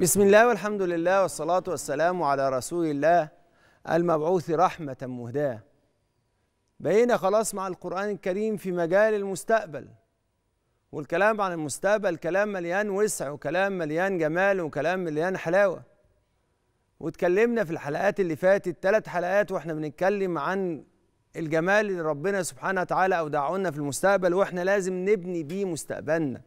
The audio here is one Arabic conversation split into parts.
بسم الله والحمد لله والصلاة والسلام على رسول الله المبعوث رحمة مهداة بقينا خلاص مع القرآن الكريم في مجال المستقبل والكلام عن المستقبل كلام مليان وسع وكلام مليان جمال وكلام مليان حلاوة واتكلمنا في الحلقات اللي فاتت ثلاث حلقات واحنا بنتكلم عن الجمال اللي ربنا سبحانه وتعالى أودعه لنا في المستقبل واحنا لازم نبني بيه مستقبلنا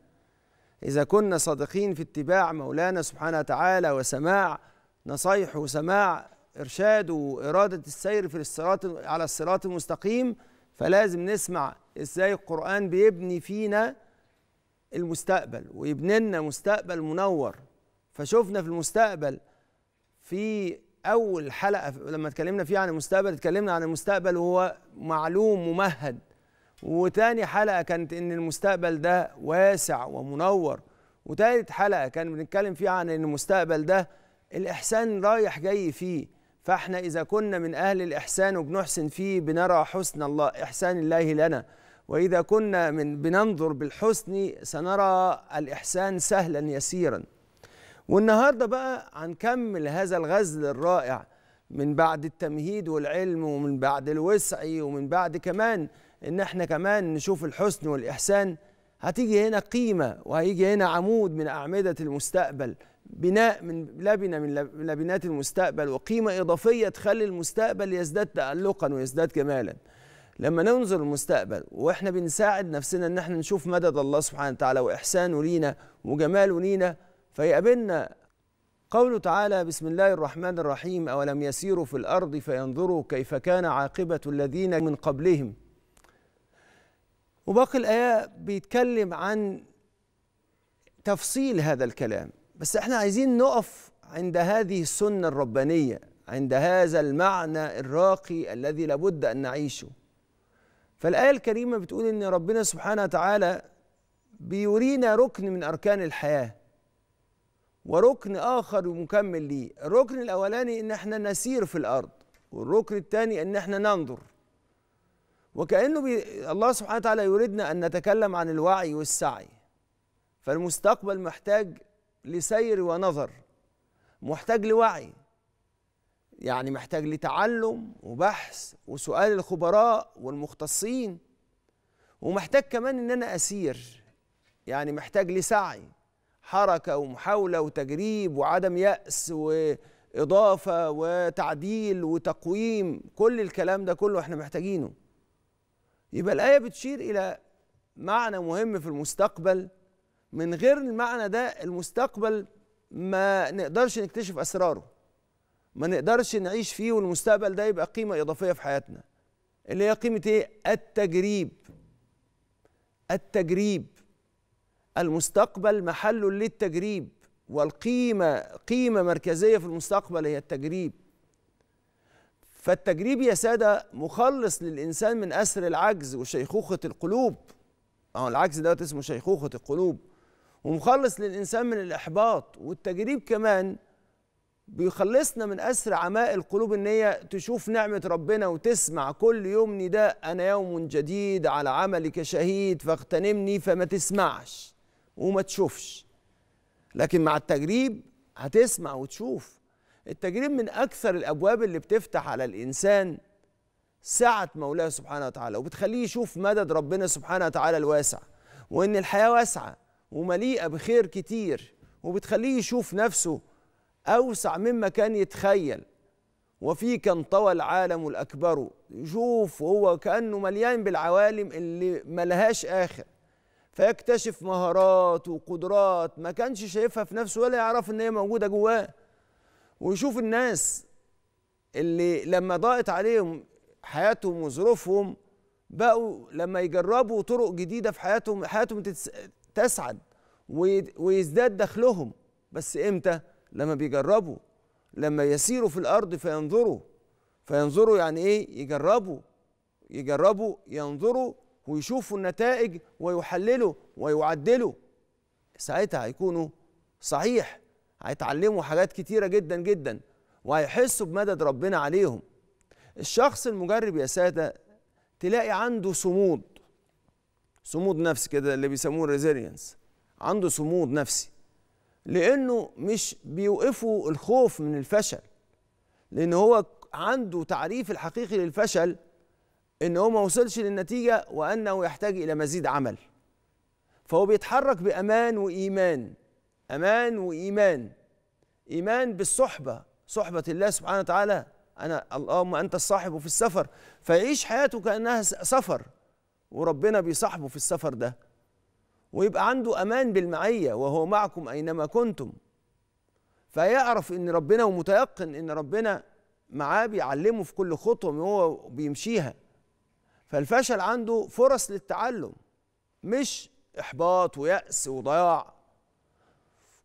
إذا كنا صادقين في اتباع مولانا سبحانه وتعالى وسماع نصايحه وسماع إرشاده وإرادة السير في الصراط على الصراط المستقيم فلازم نسمع إزاي القرآن بيبني فينا المستقبل ويبني لنا مستقبل منور فشفنا في المستقبل في أول حلقة لما اتكلمنا فيها عن المستقبل اتكلمنا عن المستقبل وهو معلوم ممهد وتاني حلقة كانت إن المستقبل ده واسع ومنور وتالت حلقة كان بنتكلم فيها عن إن المستقبل ده الإحسان رايح جاي فيه فإحنا إذا كنا من أهل الإحسان وبنحسن فيه بنرى حسن الله إحسان الله لنا وإذا كنا من بننظر بالحسن سنرى الإحسان سهلا يسيرا والنهاردة بقى هنكمل هذا الغزل الرائع من بعد التمهيد والعلم ومن بعد الوسع ومن بعد كمان ان احنا كمان نشوف الحسن والاحسان هتيجي هنا قيمه وهيجي هنا عمود من اعمده المستقبل بناء من لبنه من لبنات المستقبل وقيمه اضافيه تخلي المستقبل يزداد تالقا ويزداد جمالا لما ننظر المستقبل واحنا بنساعد نفسنا ان احنا نشوف مدد الله سبحانه وتعالى واحسانه لينا وجماله لينا فيقابلنا قوله تعالى بسم الله الرحمن الرحيم اولم يسيروا في الارض فينظروا كيف كان عاقبه الذين من قبلهم وباقي الآية بيتكلم عن تفصيل هذا الكلام بس احنا عايزين نقف عند هذه السنة الربانية عند هذا المعنى الراقي الذي لابد أن نعيشه فالآية الكريمة بتقول إن ربنا سبحانه وتعالى بيورينا ركن من أركان الحياة وركن آخر مكمل ليه الركن الأولاني إن احنا نسير في الأرض والركن الثاني إن احنا ننظر وكأنه بي الله سبحانه وتعالى يريدنا أن نتكلم عن الوعي والسعي فالمستقبل محتاج لسير ونظر محتاج لوعي يعني محتاج لتعلم وبحث وسؤال الخبراء والمختصين ومحتاج كمان ان انا اسير يعني محتاج لسعي حركه ومحاوله وتجريب وعدم ياس واضافه وتعديل وتقويم كل الكلام ده كله احنا محتاجينه يبقى الآية بتشير إلى معنى مهم في المستقبل من غير المعنى ده المستقبل ما نقدرش نكتشف أسراره ما نقدرش نعيش فيه والمستقبل ده يبقى قيمة إضافية في حياتنا اللي هي قيمة إيه؟ التجريب التجريب المستقبل محل للتجريب والقيمة قيمة مركزية في المستقبل هي التجريب فالتجريب يا ساده مخلص للانسان من اسر العجز وشيخوخه القلوب اهو العجز دوت اسمه شيخوخه القلوب ومخلص للانسان من الاحباط والتجريب كمان بيخلصنا من اسر عماء القلوب ان هي تشوف نعمه ربنا وتسمع كل يوم نداء انا يوم جديد على عملك شهيد فاغتنمني فما تسمعش وما تشوفش لكن مع التجريب هتسمع وتشوف التجريب من أكثر الأبواب اللي بتفتح على الإنسان سعة مولاه سبحانه وتعالى وبتخليه يشوف مدد ربنا سبحانه وتعالى الواسع وإن الحياة واسعة ومليئة بخير كتير وبتخليه يشوف نفسه أوسع مما كان يتخيل وفيك انطوى العالم الأكبر يشوف هو كأنه مليان بالعوالم اللي ملهاش آخر فيكتشف مهارات وقدرات ما كانش شايفها في نفسه ولا يعرف إن هي موجودة جواه ويشوف الناس اللي لما ضاقت عليهم حياتهم وظروفهم بقوا لما يجربوا طرق جديدة في حياتهم حياتهم تسعد ويزداد دخلهم بس امتى لما بيجربوا لما يسيروا في الارض فينظروا فينظروا يعني ايه يجربوا يجربوا ينظروا ويشوفوا النتائج ويحللوا ويعدلوا ساعتها هيكونوا صحيح هيتعلموا حاجات كتيرة جدا جدا وهيحسوا بمدد ربنا عليهم الشخص المجرب يا سادة تلاقي عنده صمود صمود نفسي كده اللي بيسموه ريزيلينس عنده صمود نفسي لانه مش بيوقفه الخوف من الفشل لان هو عنده تعريف الحقيقي للفشل ان هو ما وصلش للنتيجه وانه يحتاج الى مزيد عمل فهو بيتحرك بامان وايمان امان وايمان ايمان بالصحبه صحبه الله سبحانه وتعالى انا اللهم انت الصاحب في السفر فيعيش حياته كانها سفر وربنا بيصاحبه في السفر ده ويبقى عنده امان بالمعيه وهو معكم اينما كنتم فيعرف ان ربنا ومتيقن ان ربنا معاه بيعلمه في كل خطوه وهو بيمشيها فالفشل عنده فرص للتعلم مش احباط وياس وضياع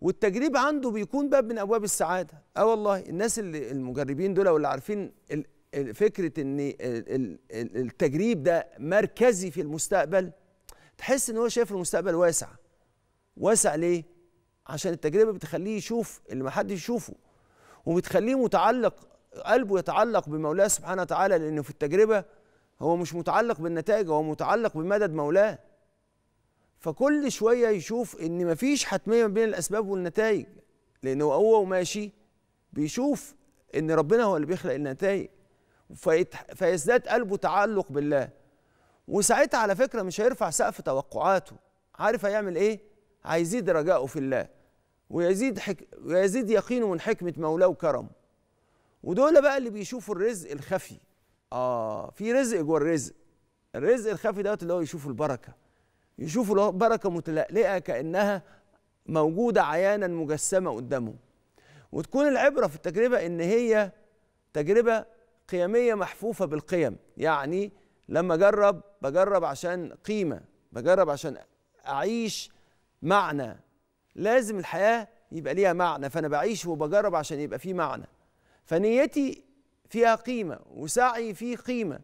والتجريب عنده بيكون باب من ابواب السعاده اه والله الناس اللي المجربين دول واللي عارفين فكره ان التجريب ده مركزي في المستقبل تحس ان هو شايف المستقبل واسع واسع ليه عشان التجربه بتخليه يشوف اللي ما حدش يشوفه وبتخليه متعلق قلبه يتعلق بمولاه سبحانه وتعالى لانه في التجربه هو مش متعلق بالنتائج هو متعلق بمدد مولاه فكل شويه يشوف ان مفيش حتميه بين الاسباب والنتائج لان هو وماشي بيشوف ان ربنا هو اللي بيخلق النتائج فيزداد قلبه تعلق بالله وساعتها على فكره مش هيرفع سقف توقعاته عارف هيعمل ايه هيزيد رجاؤه في الله ويزيد حك... ويزيد يقينه من حكمه مولاه وكرمه ودول بقى اللي بيشوفوا الرزق الخفي اه في رزق جوه الرزق الرزق الخفي دوت اللي هو يشوف البركه يشوفوا البركه متلألئه كانها موجوده عيانا مجسمه قدامهم وتكون العبره في التجربه ان هي تجربه قيميه محفوفه بالقيم يعني لما اجرب بجرب عشان قيمه بجرب عشان اعيش معنى لازم الحياه يبقى ليها معنى فانا بعيش وبجرب عشان يبقى فيه معنى فنيتي فيها قيمه وسعي فيه قيمه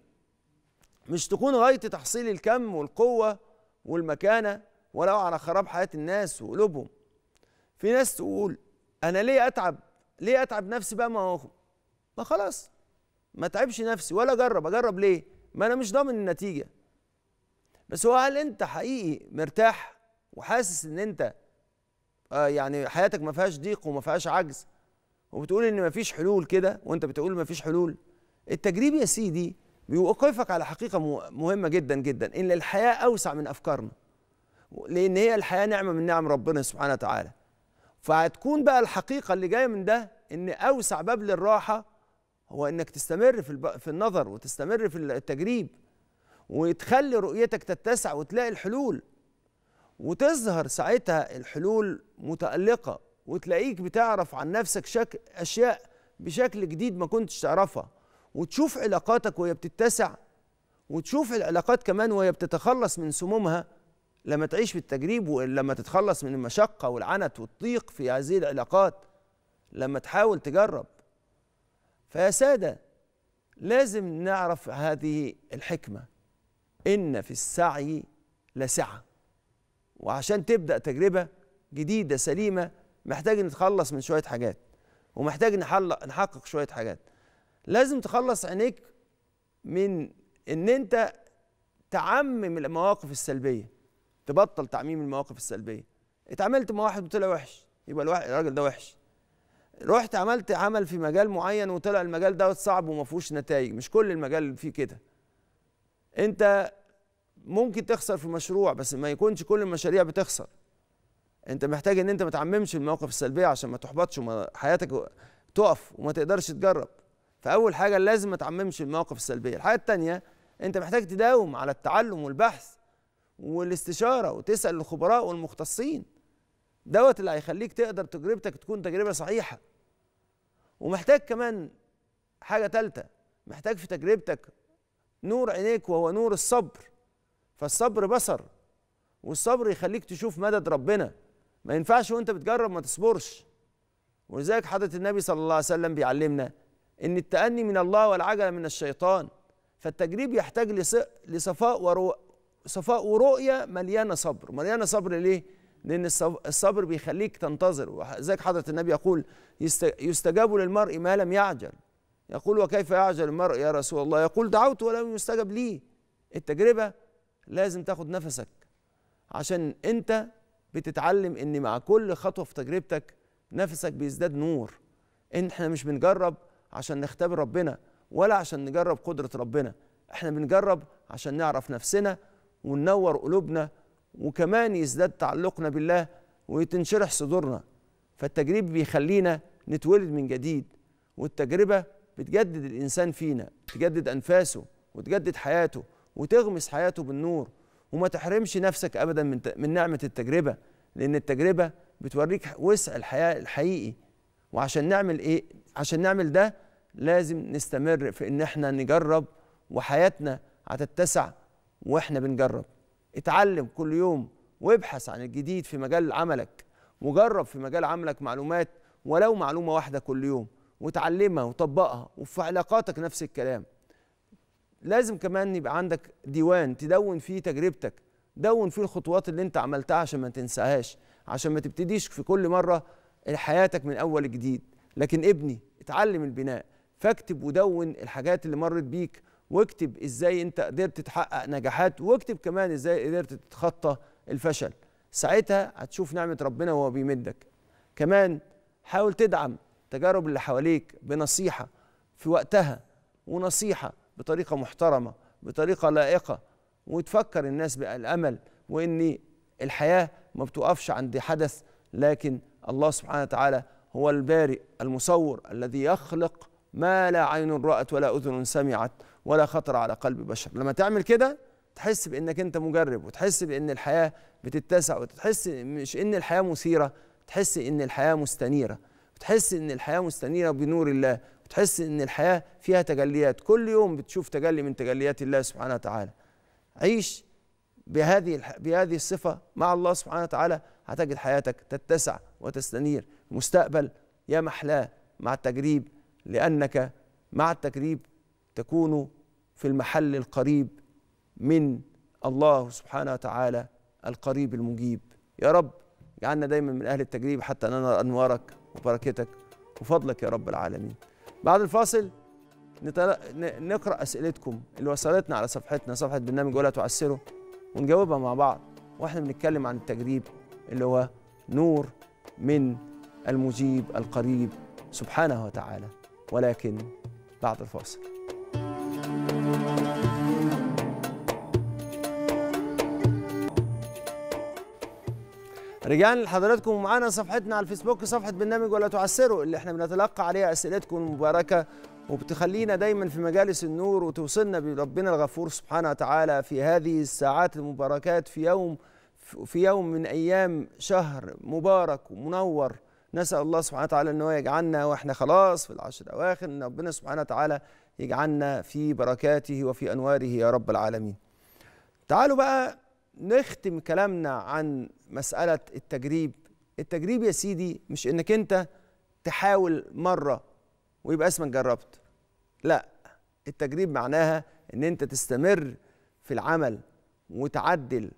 مش تكون غايه تحصيل الكم والقوه والمكانة ولو على خراب حياة الناس وقلوبهم في ناس تقول أنا ليه أتعب ليه أتعب نفسي بقى ما هو ما خلاص ما تعبش نفسي ولا أجرب أجرب ليه ما أنا مش ضامن النتيجة بس هو هل أنت حقيقي مرتاح وحاسس إن أنت آه يعني حياتك ما فيهاش ضيق وما فيهاش عجز وبتقول إن ما فيش حلول كده وأنت بتقول ما فيش حلول التجريب يا سيدي بيوقفك على حقيقة مهمة جدا جدا إن الحياة أوسع من أفكارنا لأن هي الحياة نعمة من نعم ربنا سبحانه وتعالى فهتكون بقى الحقيقة اللي جاية من ده إن أوسع باب للراحة هو إنك تستمر في, الب... في النظر وتستمر في التجريب وتخلي رؤيتك تتسع وتلاقي الحلول وتظهر ساعتها الحلول متألقة وتلاقيك بتعرف عن نفسك شك... أشياء بشكل جديد ما كنتش تعرفها وتشوف علاقاتك وهي بتتسع وتشوف العلاقات كمان وهي بتتخلص من سمومها لما تعيش في التجريب ولما تتخلص من المشقة والعنت والضيق في هذه العلاقات لما تحاول تجرب فيا سادة لازم نعرف هذه الحكمة إن في السعي لسعة وعشان تبدأ تجربة جديدة سليمة محتاج نتخلص من شوية حاجات ومحتاج نحقق شوية حاجات لازم تخلص عينيك من ان انت تعمم المواقف السلبيه تبطل تعميم المواقف السلبيه اتعاملت مع واحد وطلع وحش يبقى الواحد الراجل ده وحش رحت عملت عمل في مجال معين وطلع المجال دوت صعب وما فيهوش نتائج مش كل المجال فيه كده انت ممكن تخسر في مشروع بس ما يكونش كل المشاريع بتخسر انت محتاج ان انت ما تعممش المواقف السلبيه عشان ما تحبطش وما حياتك تقف وما تقدرش تجرب فاول حاجه لازم ما تعممش المواقف السلبيه الحاجه الثانيه انت محتاج تداوم على التعلم والبحث والاستشاره وتسال الخبراء والمختصين دوت اللي هيخليك تقدر تجربتك تكون تجربه صحيحه ومحتاج كمان حاجه ثالثه محتاج في تجربتك نور عينيك وهو نور الصبر فالصبر بصر والصبر يخليك تشوف مدد ربنا ما ينفعش وانت بتجرب ما تصبرش ولذلك حضره النبي صلى الله عليه وسلم بيعلمنا ان التأني من الله والعجلة من الشيطان فالتجريب يحتاج لصفاء ورو صفاء ورؤية مليانة صبر مليانة صبر ليه؟ لأن الصبر بيخليك تنتظر وزيك حضرة النبي يقول يستجاب للمرء ما لم يعجل يقول وكيف يعجل المرء يا رسول الله يقول دعوت ولم يستجب لي التجربة لازم تاخد نفسك عشان أنت بتتعلم أن مع كل خطوة في تجربتك نفسك بيزداد نور إن احنا مش بنجرب عشان نختبر ربنا ولا عشان نجرب قدرة ربنا احنا بنجرب عشان نعرف نفسنا وننور قلوبنا وكمان يزداد تعلقنا بالله وتنشرح صدورنا فالتجريب بيخلينا نتولد من جديد والتجربة بتجدد الإنسان فينا تجدد أنفاسه وتجدد حياته وتغمس حياته بالنور وما تحرمش نفسك أبدا من, من نعمة التجربة لأن التجربة بتوريك وسع الحياة الحقيقي وعشان نعمل إيه عشان نعمل ده لازم نستمر في ان احنا نجرب وحياتنا هتتسع واحنا بنجرب اتعلم كل يوم وابحث عن الجديد في مجال عملك وجرب في مجال عملك معلومات ولو معلومه واحده كل يوم وتعلمها وطبقها وفي علاقاتك نفس الكلام لازم كمان يبقى عندك ديوان تدون فيه تجربتك دون فيه الخطوات اللي انت عملتها عشان ما تنساهاش عشان ما تبتديش في كل مره حياتك من اول جديد لكن ابني اتعلم البناء فاكتب ودون الحاجات اللي مرت بيك واكتب ازاي انت قدرت تحقق نجاحات واكتب كمان ازاي قدرت تتخطى الفشل ساعتها هتشوف نعمه ربنا وهو بيمدك كمان حاول تدعم تجارب اللي حواليك بنصيحه في وقتها ونصيحه بطريقه محترمه بطريقه لائقه وتفكر الناس بالامل وان الحياه ما بتقفش عند حدث لكن الله سبحانه وتعالى هو البارئ المصور الذي يخلق ما لا عين رأت ولا أذن سمعت ولا خطر على قلب بشر لما تعمل كده تحس بانك انت مجرب وتحس بان الحياه بتتسع وتحس مش ان الحياه مثيره تحس ان الحياه مستنيره تحس ان الحياه مستنيره بنور الله وتحس ان الحياه فيها تجليات كل يوم بتشوف تجلي من تجليات الله سبحانه وتعالى عيش بهذه بهذه الصفه مع الله سبحانه وتعالى هتجد حياتك تتسع وتستنير مستقبل يا محلاه مع التجريب لأنك مع التكريب تكون في المحل القريب من الله سبحانه وتعالى القريب المجيب يا رب اجعلنا دايما من أهل التجريب حتى نرى أنوارك وبركتك وفضلك يا رب العالمين بعد الفاصل نتل... نقرأ أسئلتكم اللي وصلتنا على صفحتنا صفحة برنامج ولا تعسره ونجاوبها مع بعض واحنا بنتكلم عن التجريب اللي هو نور من المجيب القريب سبحانه وتعالى ولكن بعد الفاصل رجعنا لحضراتكم معانا صفحتنا على الفيسبوك صفحة برنامج ولا تعسروا اللي احنا بنتلقى عليها أسئلتكم المباركة وبتخلينا دايما في مجالس النور وتوصلنا بربنا الغفور سبحانه وتعالى في هذه الساعات المباركات في يوم في يوم من أيام شهر مبارك ومنور نسال الله سبحانه وتعالى ان هو يجعلنا واحنا خلاص في العشر الاواخر ان ربنا سبحانه وتعالى يجعلنا في بركاته وفي انواره يا رب العالمين تعالوا بقى نختم كلامنا عن مساله التجريب التجريب يا سيدي مش انك انت تحاول مره ويبقى اسمك جربت لا التجريب معناها ان انت تستمر في العمل وتعدل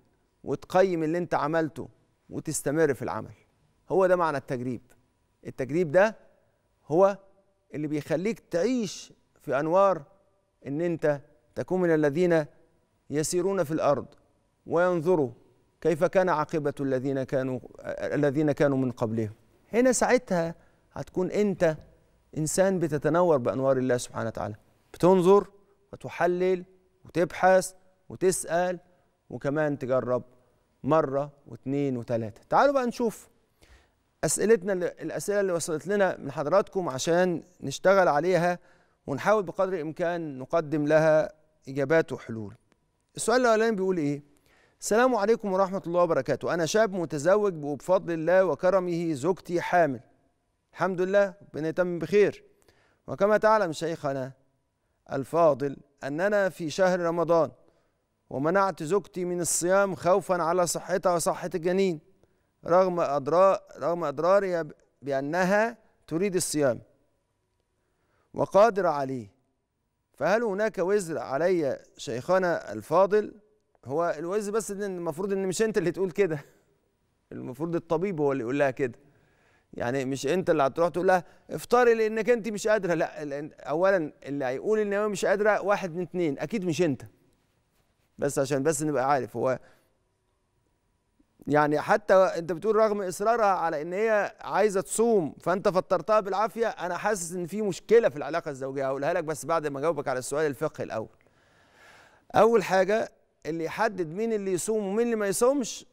وتقيم اللي انت عملته وتستمر في العمل هو ده معنى التجريب التجريب ده هو اللي بيخليك تعيش في انوار ان انت تكون من الذين يسيرون في الارض وينظروا كيف كان عاقبه الذين كانوا الذين كانوا من قبلهم هنا ساعتها هتكون انت انسان بتتنور بانوار الله سبحانه وتعالى بتنظر وتحلل وتبحث وتسال وكمان تجرب مره واثنين وثلاثه تعالوا بقى نشوف اسئلتنا الاسئله اللي وصلت لنا من حضراتكم عشان نشتغل عليها ونحاول بقدر الامكان نقدم لها اجابات وحلول. السؤال الاولاني بيقول ايه؟ السلام عليكم ورحمه الله وبركاته، انا شاب متزوج وبفضل الله وكرمه زوجتي حامل. الحمد لله ربنا يتم بخير. وكما تعلم شيخنا الفاضل اننا في شهر رمضان ومنعت زوجتي من الصيام خوفا على صحتها وصحه الجنين. رغم أضرار رغم أضرارها بأنها تريد الصيام وقادرة عليه فهل هناك وزر علي شيخنا الفاضل هو الوزر بس إن المفروض إن مش أنت اللي تقول كده المفروض الطبيب هو اللي يقول لها كده يعني مش انت اللي هتروح تقول لها افطري لانك انت مش قادره لا اولا اللي هيقول ان هو مش قادره واحد من اتنين اكيد مش انت بس عشان بس نبقى عارف هو يعني حتى انت بتقول رغم اصرارها على ان هي عايزه تصوم فانت فطرتها بالعافيه انا حاسس ان في مشكله في العلاقه الزوجيه هقولها لك بس بعد ما اجاوبك على السؤال الفقهي الاول اول حاجه اللي يحدد مين اللي يصوم ومين اللي ما يصومش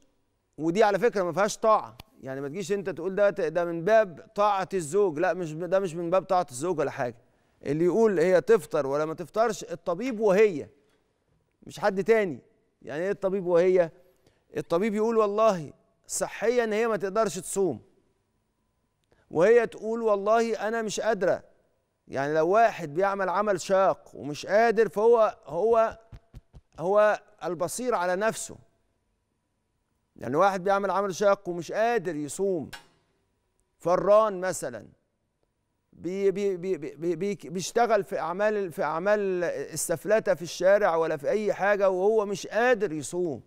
ودي على فكره ما فيهاش طاعه يعني ما تجيش انت تقول ده ده من باب طاعه الزوج لا مش ده مش من باب طاعه الزوج ولا حاجه اللي يقول هي تفطر ولا ما تفطرش الطبيب وهي مش حد تاني يعني ايه الطبيب وهي الطبيب يقول والله صحيا هي ما تقدرش تصوم وهي تقول والله انا مش قادره يعني لو واحد بيعمل عمل شاق ومش قادر فهو هو هو البصير على نفسه يعني واحد بيعمل عمل شاق ومش قادر يصوم فران مثلا بي بي بي بي بي بيشتغل في اعمال في اعمال السفلته في الشارع ولا في اي حاجه وهو مش قادر يصوم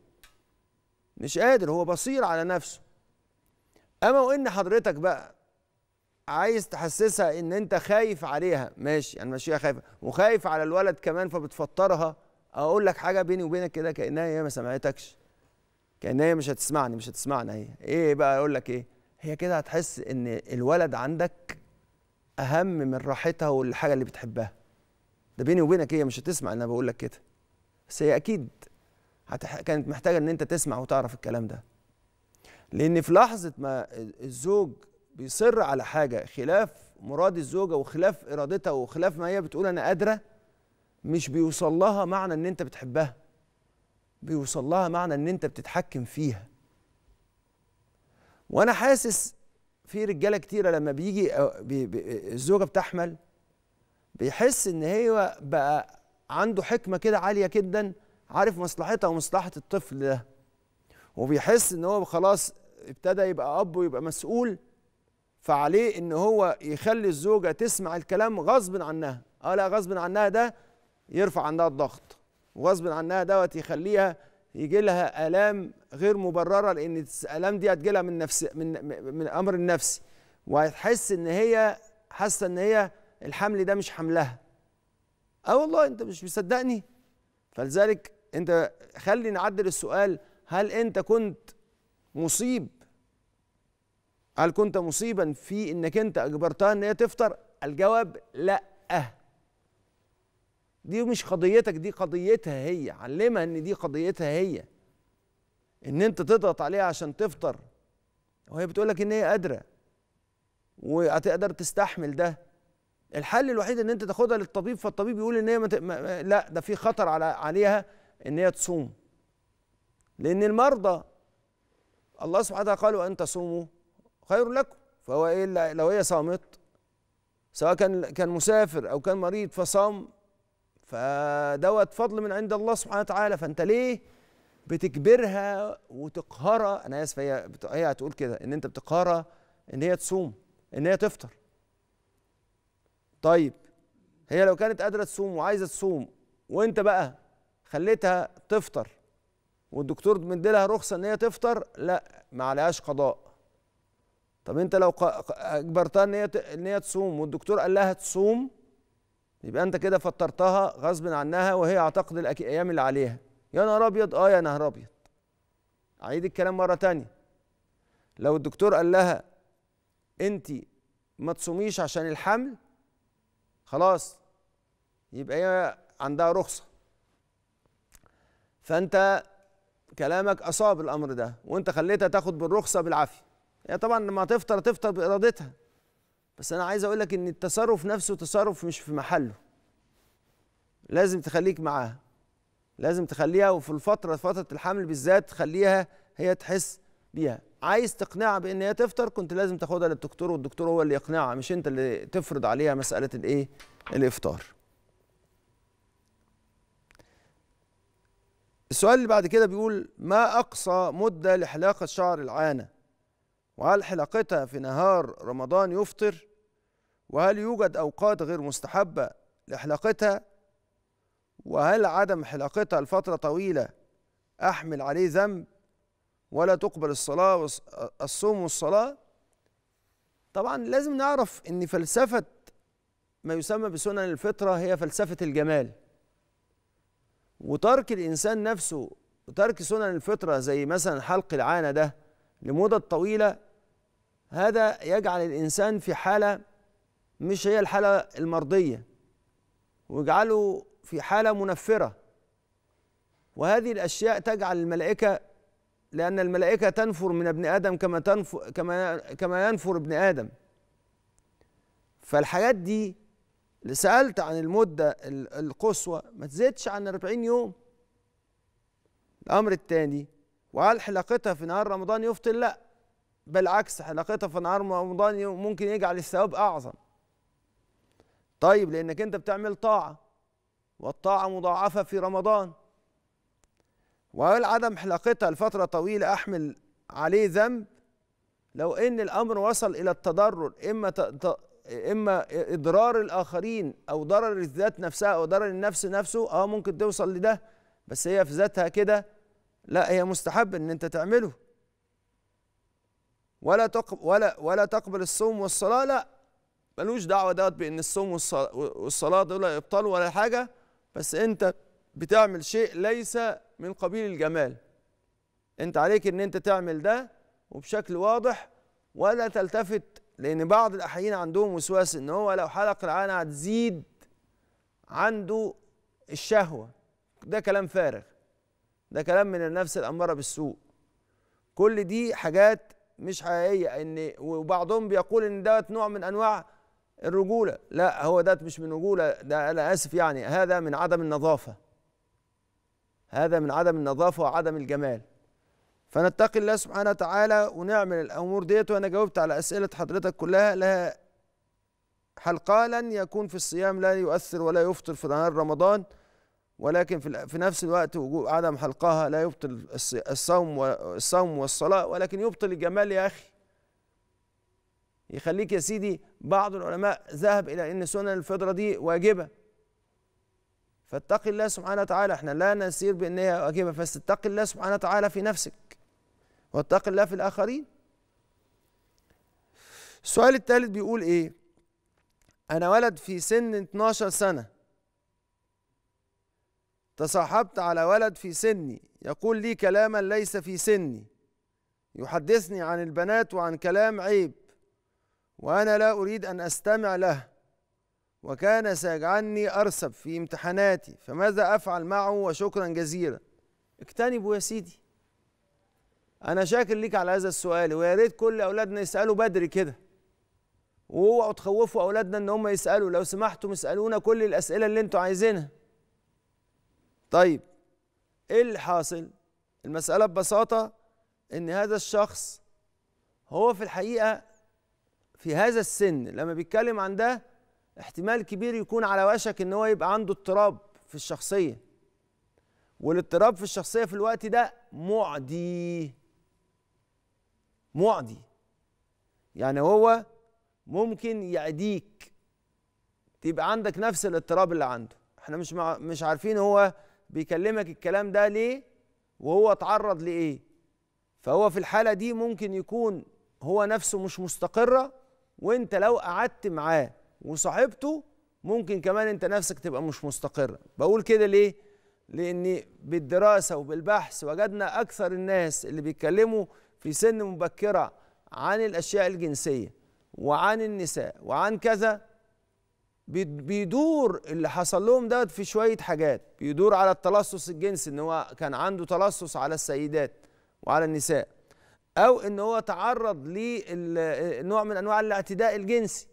مش قادر هو بصير على نفسه اما وان حضرتك بقى عايز تحسسها ان انت خايف عليها ماشي يعني انا ماشي خايفه وخايف على الولد كمان فبتفطرها اقول لك حاجه بيني وبينك كده كانها هي ما سمعتكش كانها هي مش هتسمعني مش هتسمعنا هي ايه بقى اقول لك ايه هي كده هتحس ان الولد عندك اهم من راحتها والحاجه اللي بتحبها ده بيني وبينك هي مش هتسمع ان انا بقول لك كده بس هي اكيد كانت محتاجه ان انت تسمع وتعرف الكلام ده لان في لحظه ما الزوج بيصر على حاجه خلاف مراد الزوجه وخلاف ارادتها وخلاف ما هي بتقول انا قادره مش بيوصل لها معنى ان انت بتحبها بيوصل لها معنى ان انت بتتحكم فيها وانا حاسس في رجاله كتيره لما بيجي الزوجه بتحمل بيحس ان هي بقى عنده حكمه كده عاليه جدا عارف مصلحتها ومصلحه الطفل ده وبيحس ان هو خلاص ابتدى يبقى اب ويبقى مسؤول فعليه ان هو يخلي الزوجه تسمع الكلام غصب عنها اه لا غصب عنها ده يرفع عندها الضغط وغصب عنها دوت يخليها يجي لها الام غير مبرره لان الالام دي هتجي لها من نفس من من امر النفسي وهتحس ان هي حاسه ان هي الحمل ده مش حملها اه والله انت مش مصدقني فلذلك انت خلي نعدل السؤال هل انت كنت مصيب هل كنت مصيبا في انك انت اجبرتها ان هي تفطر الجواب لا دي مش قضيتك دي قضيتها هي علمها ان دي قضيتها هي ان انت تضغط عليها عشان تفطر وهي بتقولك ان هي قادره وهتقدر تستحمل ده الحل الوحيد ان انت تاخدها للطبيب فالطبيب يقول ان هي ما لا ده في خطر على عليها ان هي تصوم لان المرضى الله سبحانه وتعالى قال وان تصوموا خير لكم فهو ايه لو هي صامت سواء كان كان مسافر او كان مريض فصام فدوت فضل من عند الله سبحانه وتعالى فانت ليه بتجبرها وتقهرها انا اسف هي هي هتقول كده ان انت بتقهرها ان هي تصوم ان هي تفطر طيب هي لو كانت قادره تصوم وعايزه تصوم وانت بقى خليتها تفطر والدكتور مديلها رخصه ان هي تفطر لا ما عليهاش قضاء طب انت لو اجبرتها ان هي ان هي تصوم والدكتور قال لها تصوم يبقى انت كده فطرتها غصب عنها وهي اعتقد الايام اللي عليها يا نهار ابيض اه يا نهار ابيض اعيد الكلام مره تانية لو الدكتور قال لها انت ما تصوميش عشان الحمل خلاص يبقى هي عندها رخصه فانت كلامك اصاب الامر ده وانت خليتها تاخد بالرخصه بالعافيه هي يعني طبعا لما تفطر تفطر بارادتها بس انا عايز اقول لك ان التصرف نفسه تصرف مش في محله لازم تخليك معاها لازم تخليها وفي الفتره فتره الحمل بالذات تخليها هي تحس بيها عايز تقنعها بان هي تفطر كنت لازم تاخدها للدكتور والدكتور هو اللي يقنعها مش انت اللي تفرض عليها مساله الايه الافطار السؤال اللي بعد كده بيقول ما أقصى مدة لحلاقة شعر العانة وهل حلاقتها في نهار رمضان يفطر وهل يوجد أوقات غير مستحبة لحلاقتها وهل عدم حلاقتها لفترة طويلة أحمل عليه ذنب ولا تقبل الصلاة الصوم والصلاة طبعا لازم نعرف أن فلسفة ما يسمى بسنن الفطرة هي فلسفة الجمال وترك الانسان نفسه وترك سنن الفطره زي مثلا حلق العانه ده لمده طويله هذا يجعل الانسان في حاله مش هي الحاله المرضيه ويجعله في حاله منفره وهذه الاشياء تجعل الملائكه لان الملائكه تنفر من ابن ادم كما تنفر كما كما ينفر ابن ادم فالحاجات دي اللي سألت عن المدة القصوى ما تزيدش عن 40 يوم الأمر الثاني وهل حلاقتها في نهار رمضان يفطر لا بالعكس حلاقتها في نهار رمضان ممكن يجعل الثواب أعظم طيب لأنك أنت بتعمل طاعة والطاعة مضاعفة في رمضان وهل عدم حلاقتها لفترة طويلة أحمل عليه ذنب لو ان الامر وصل الى التضرر اما اما اضرار الاخرين او ضرر الذات نفسها او ضرر النفس نفسه اه ممكن توصل لده بس هي في ذاتها كده لا هي مستحب ان انت تعمله ولا تقبل ولا ولا تقبل الصوم والصلاه لا ملوش دعوه دوت بان الصوم والصلاه دول ابطال ولا حاجه بس انت بتعمل شيء ليس من قبيل الجمال انت عليك ان انت تعمل ده وبشكل واضح ولا تلتفت لان بعض الاحيين عندهم وسواس ان هو لو حلق العانه هتزيد عنده الشهوه ده كلام فارغ ده كلام من النفس الاماره بالسوء كل دي حاجات مش حقيقيه ان وبعضهم بيقول ان دوت نوع من انواع الرجوله لا هو ده مش من رجوله ده انا اسف يعني هذا من عدم النظافه هذا من عدم النظافه وعدم الجمال فنتقي الله سبحانه وتعالى ونعمل الامور ديت وانا جاوبت على اسئله حضرتك كلها لها حلقه لن يكون في الصيام لا يؤثر ولا يفطر في نهار رمضان ولكن في في نفس الوقت وجوب عدم حلقها لا يبطل الصوم الصوم والصلاه ولكن يبطل الجمال يا اخي يخليك يا سيدي بعض العلماء ذهب الى ان سنن الفطره دي واجبه فاتقي الله سبحانه وتعالى احنا لا نسير بان هي واجبه فاستقي الله سبحانه وتعالى في نفسك واتق الله في الآخرين السؤال الثالث بيقول إيه أنا ولد في سن 12 سنة تصاحبت على ولد في سني يقول لي كلاما ليس في سني يحدثني عن البنات وعن كلام عيب وأنا لا أريد أن أستمع له وكان سيجعلني أرسب في امتحاناتي فماذا أفعل معه وشكرا جزيلا اكتنبوا يا سيدي انا شاكر ليك على هذا السؤال ويا ريت كل اولادنا يسالوا بدري كده واوعوا تخوفوا اولادنا ان هم يسالوا لو سمحتم اسالونا كل الاسئله اللي انتوا عايزينها طيب ايه اللي حاصل المساله ببساطه ان هذا الشخص هو في الحقيقه في هذا السن لما بيتكلم عن ده احتمال كبير يكون على وشك ان هو يبقى عنده اضطراب في الشخصيه والاضطراب في الشخصيه في الوقت ده معدي معدي يعني هو ممكن يعديك تبقى عندك نفس الاضطراب اللي عنده احنا مش مع مش عارفين هو بيكلمك الكلام ده ليه وهو اتعرض لايه فهو في الحاله دي ممكن يكون هو نفسه مش مستقره وانت لو قعدت معاه وصاحبته ممكن كمان انت نفسك تبقى مش مستقره بقول كده ليه لان بالدراسه وبالبحث وجدنا اكثر الناس اللي بيتكلموا في سن مبكرة عن الأشياء الجنسية وعن النساء وعن كذا بيدور اللي حصل لهم ده في شوية حاجات بيدور على التلصص الجنسي ان هو كان عنده تلصص على السيدات وعلى النساء او ان هو تعرض لنوع من انواع الاعتداء الجنسي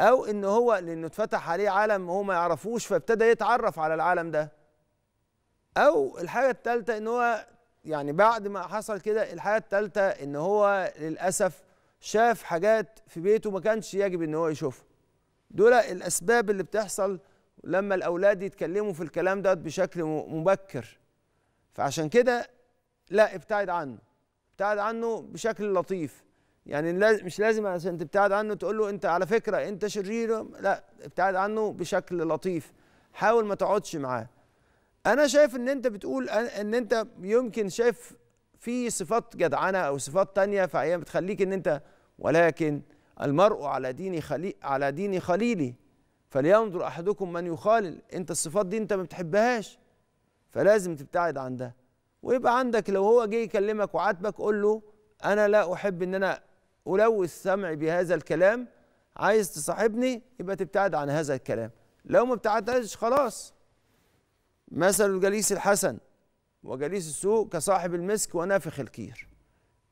او ان هو لانه اتفتح عليه عالم هو ما يعرفوش فابتدى يتعرف على العالم ده او الحاجه الثالثه ان هو يعني بعد ما حصل كده الحاجه الثالثه ان هو للاسف شاف حاجات في بيته ما كانش يجب ان هو يشوفها دول الاسباب اللي بتحصل لما الاولاد يتكلموا في الكلام ده بشكل مبكر فعشان كده لا ابتعد عنه ابتعد عنه بشكل لطيف يعني مش لازم عشان تبتعد عنه تقول له انت على فكره انت شرير لا ابتعد عنه بشكل لطيف حاول ما تقعدش معاه انا شايف ان انت بتقول ان انت يمكن شايف في صفات جدعنه او صفات تانية فهي بتخليك ان انت ولكن المرء على دين خلي على دين خليلي فلينظر احدكم من يخالل انت الصفات دي انت ما بتحبهاش فلازم تبتعد عن ده ويبقى عندك لو هو جه يكلمك وعاتبك قول له انا لا احب ان انا الوث سمعي بهذا الكلام عايز تصاحبني يبقى تبتعد عن هذا الكلام لو ما ابتعدتش خلاص مثل الجليس الحسن وجليس السوء كصاحب المسك ونافخ الكير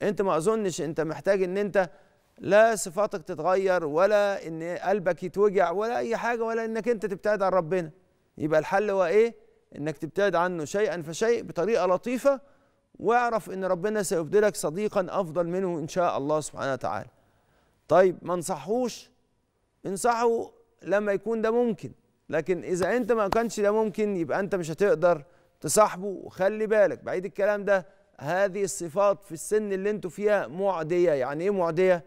انت ما اظنش انت محتاج ان انت لا صفاتك تتغير ولا ان قلبك يتوجع ولا اي حاجه ولا انك انت تبتعد عن ربنا يبقى الحل هو ايه انك تبتعد عنه شيئا فشيء بطريقه لطيفه واعرف ان ربنا سيبدلك صديقا افضل منه ان شاء الله سبحانه وتعالى طيب ما انصحوش انصحه لما يكون ده ممكن لكن اذا انت ما كانش ده ممكن يبقى انت مش هتقدر تصاحبه وخلي بالك بعيد الكلام ده هذه الصفات في السن اللي انتوا فيها معديه يعني ايه معديه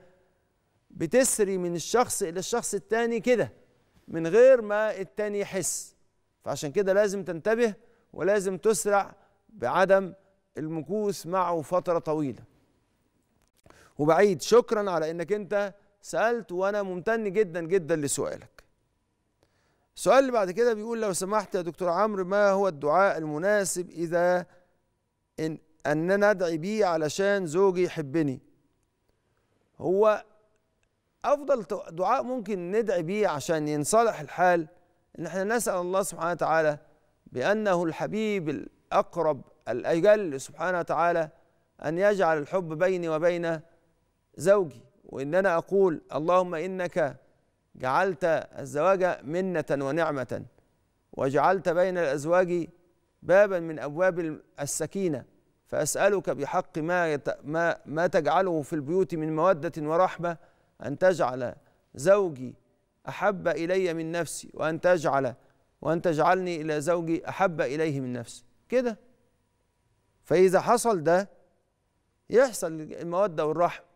بتسري من الشخص الى الشخص التاني كده من غير ما التاني يحس فعشان كده لازم تنتبه ولازم تسرع بعدم المكوث معه فتره طويله وبعيد شكرا على انك انت سالت وانا ممتن جدا جدا لسؤالك السؤال اللي بعد كده بيقول لو سمحت يا دكتور عمرو ما هو الدعاء المناسب إذا إن أننا أدعي بيه علشان زوجي يحبني هو أفضل دعاء ممكن ندعي بيه عشان ينصلح الحال إن احنا نسأل الله سبحانه وتعالى بأنه الحبيب الأقرب الأجل سبحانه وتعالى أن يجعل الحب بيني وبين زوجي وإن أنا أقول اللهم إنك جعلت الزواج منة ونعمة وجعلت بين الأزواج بابا من أبواب السكينة فأسألك بحق ما, يت... ما, ما تجعله في البيوت من مودة ورحمة أن تجعل زوجي أحب إلي من نفسي وأن تجعل وأن تجعلني إلى زوجي أحب إليه من نفسي كده فإذا حصل ده يحصل المودة والرحمة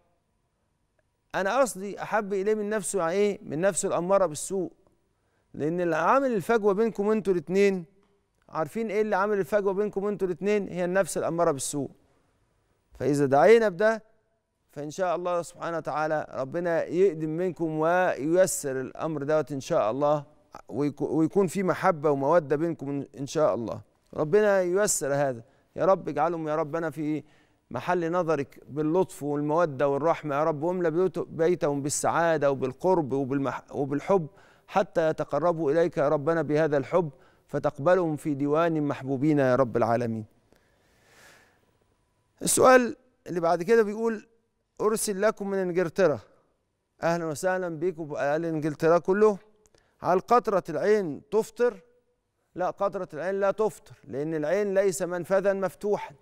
انا قصدي احب اليه من نفسه يعني ايه من نفسه الاماره بالسوء لان اللي عامل الفجوه بينكم انتوا الاثنين عارفين ايه اللي عامل الفجوه بينكم انتوا الاثنين هي النفس الاماره بالسوء فاذا دعينا بده فان شاء الله سبحانه وتعالى ربنا يقدم منكم وييسر الامر دوت ان شاء الله ويكون في محبه وموده بينكم ان شاء الله ربنا ييسر هذا يا رب اجعلهم يا ربنا في محل نظرك باللطف والمودة والرحمة يا رب واملأ بيتهم بالسعادة وبالقرب وبالمح وبالحب حتى يتقربوا إليك يا ربنا بهذا الحب فتقبلهم في ديوان محبوبين يا رب العالمين السؤال اللي بعد كده بيقول أرسل لكم من إنجلترا أهلا وسهلا بكم أهل إنجلترا كله هل قطرة العين تفطر؟ لا قطرة العين لا تفطر لأن العين ليس منفذا مفتوحا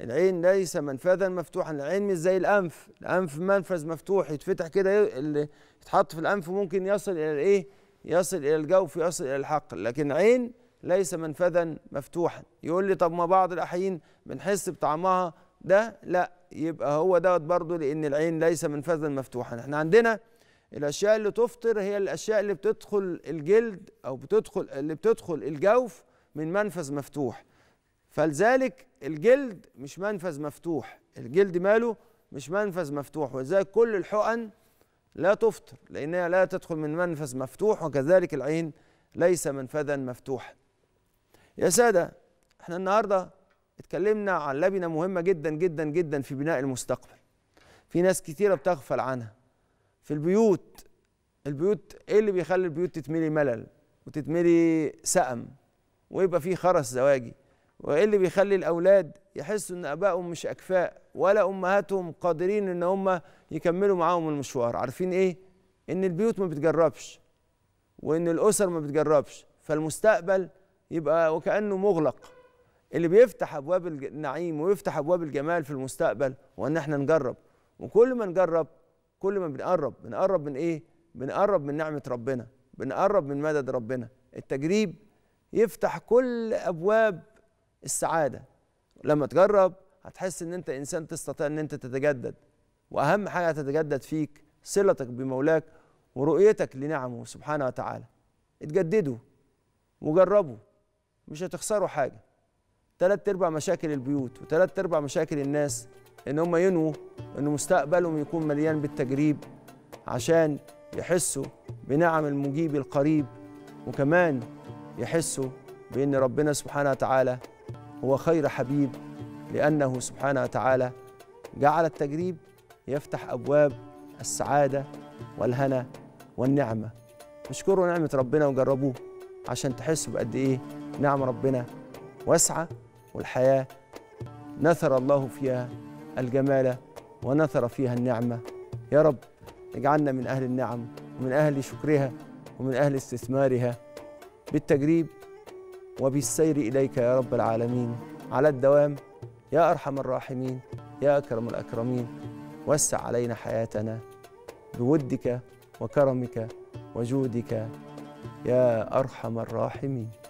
العين ليس منفذا مفتوحا العين مش زي الانف الانف منفذ مفتوح يتفتح كده اللي يتحط في الانف ممكن يصل الى الايه يصل الى الجوف يصل الى الحقل لكن عين ليس منفذا مفتوحا يقول لي طب ما بعض الاحيين بنحس بطعمها ده لا يبقى هو دوت برضه لان العين ليس منفذا مفتوحا احنا عندنا الاشياء اللي تفطر هي الاشياء اللي بتدخل الجلد او بتدخل اللي بتدخل الجوف من منفذ مفتوح فلذلك الجلد مش منفذ مفتوح الجلد ماله مش منفذ مفتوح ولذلك كل الحقن لا تفطر لأنها لا تدخل من منفذ مفتوح وكذلك العين ليس منفذا مفتوحا يا سادة احنا النهاردة اتكلمنا عن لبنة مهمة جدا جدا جدا في بناء المستقبل في ناس كتيرة بتغفل عنها في البيوت البيوت ايه اللي بيخلي البيوت تتملي ملل وتتملي سقم ويبقى فيه خرس زواجي وايه اللي بيخلي الاولاد يحسوا ان ابائهم مش اكفاء ولا امهاتهم قادرين ان هم يكملوا معاهم المشوار عارفين ايه ان البيوت ما بتجربش وان الاسر ما بتجربش فالمستقبل يبقى وكانه مغلق اللي بيفتح ابواب النعيم ويفتح ابواب الجمال في المستقبل وان احنا نجرب وكل ما نجرب كل ما بنقرب بنقرب من ايه بنقرب من نعمه ربنا بنقرب من مدد ربنا التجريب يفتح كل ابواب السعاده لما تجرب هتحس ان انت انسان تستطيع ان انت تتجدد واهم حاجه هتتجدد فيك صلتك بمولاك ورؤيتك لنعمه سبحانه وتعالى اتجددوا وجربوا مش هتخسروا حاجه تلات اربع مشاكل البيوت وتلات اربع مشاكل الناس ان هم ينووا ان مستقبلهم يكون مليان بالتجريب عشان يحسوا بنعم المجيب القريب وكمان يحسوا بان ربنا سبحانه وتعالى هو خير حبيب لأنه سبحانه وتعالى جعل التجريب يفتح أبواب السعادة والهنا والنعمة اشكروا نعمة ربنا وجربوه عشان تحسوا بقد إيه نعم ربنا واسعة والحياة نثر الله فيها الجمال ونثر فيها النعمة يا رب اجعلنا من أهل النعم ومن أهل شكرها ومن أهل استثمارها بالتجريب وبالسير إليك يا رب العالمين على الدوام يا أرحم الراحمين يا أكرم الأكرمين وسع علينا حياتنا بودك وكرمك وجودك يا أرحم الراحمين